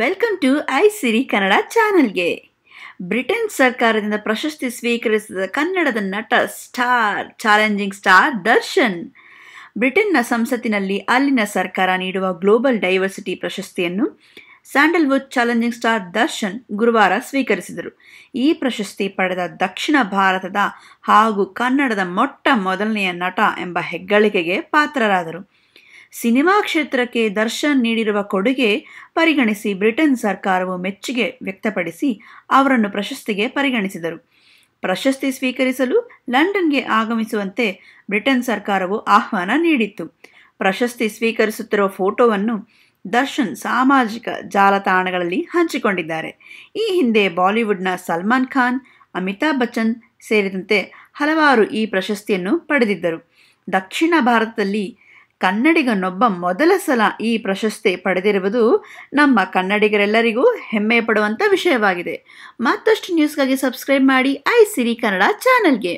welcome to Isiri Kannada ಚಾನೆಲ್ಗೆ Britain ಸರ್ಕಾರದಿಂದ ಪ್ರಶಸ್ತಿ ಸ್ವೀಕರಿಸಿದ ಕನ್ನಡದ ನಟ ಸ್ಟಾರ್ ಚಾಲೆಂಜಿಂಗ್ ಸ್ಟಾರ್ ದರ್ಶನ್ ಬ್ರಿಟನ್ನ ಸಂಸತ್ತಿನಲ್ಲಿ ಅಲ್ಲಿನ ಸರ್ಕಾರ ನೀಡುವ ಗ್ಲೋಬಲ್ ಡೈವರ್ಸಿಟಿ ಪ್ರಶಸ್ತಿಯನ್ನು ಸ್ಯಾಂಡಲ್ವುಡ್ ಚಾಲೆಂಜಿಂಗ್ ಸ್ಟಾರ್ ದರ್ಶನ್ ಗುರುವಾರ ಸ್ವೀಕರಿಸಿದರು ಈ ಪ್ರಶಸ್ತಿ ಪಡೆದ ದಕ್ಷಿಣ ಭಾರತದ ಹಾಗೂ ಕನ್ನಡದ ಮೊಟ್ಟ ಮೊದಲನೆಯ ನಟ ಎಂಬ ಹೆಗ್ಗಳಿಕೆಗೆ ಪಾತ್ರರಾದರು ಸಿನಿಮಾ ಕ್ಷೇತ್ರಕ್ಕೆ ದರ್ಶನ್ ನೀಡಿರುವ ಕೊಡುಗೆ ಪರಿಗಣಿಸಿ ಬ್ರಿಟನ್ ಸರ್ಕಾರವು ಮೆಚ್ಚುಗೆ ವ್ಯಕ್ತಪಡಿಸಿ ಅವರನ್ನು ಪ್ರಶಸ್ತಿಗೆ ಪರಿಗಣಿಸಿದರು ಪ್ರಶಸ್ತಿ ಸ್ವೀಕರಿಸಲು ಲಂಡನ್ಗೆ ಆಗಮಿಸುವಂತೆ ಬ್ರಿಟನ್ ಸರ್ಕಾರವು ಆಹ್ವಾನ ನೀಡಿತ್ತು ಪ್ರಶಸ್ತಿ ಸ್ವೀಕರಿಸುತ್ತಿರುವ ಫೋಟೋವನ್ನು ದರ್ಶನ್ ಸಾಮಾಜಿಕ ಜಾಲತಾಣಗಳಲ್ಲಿ ಹಂಚಿಕೊಂಡಿದ್ದಾರೆ ಈ ಹಿಂದೆ ಬಾಲಿವುಡ್ನ ಸಲ್ಮಾನ್ ಖಾನ್ ಅಮಿತಾಬ್ ಬಚ್ಚನ್ ಸೇರಿದಂತೆ ಹಲವಾರು ಈ ಪ್ರಶಸ್ತಿಯನ್ನು ಪಡೆದಿದ್ದರು ದಕ್ಷಿಣ ಭಾರತದಲ್ಲಿ ಕನ್ನಡಿಗನೊಬ್ಬ ಮೊದಲ ಸಲ ಈ ಪ್ರಶಸ್ತಿ ಪಡೆದಿರುವುದು ನಮ್ಮ ಕನ್ನಡಿಗರೆಲ್ಲರಿಗೂ ಹೆಮ್ಮೆ ಪಡುವಂಥ ವಿಷಯವಾಗಿದೆ ಮತ್ತಷ್ಟು ನ್ಯೂಸ್ಗಾಗಿ ಸಬ್ಸ್ಕ್ರೈಬ್ ಮಾಡಿ ಐ ಸಿರಿ ಕನ್ನಡ ಚಾನಲ್ಗೆ